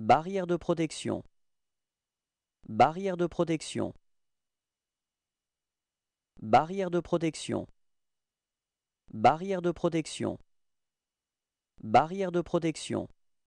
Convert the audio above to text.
Barrière de protection. Barrière de protection. Barrière de protection. Barrière de protection. Barrière de protection.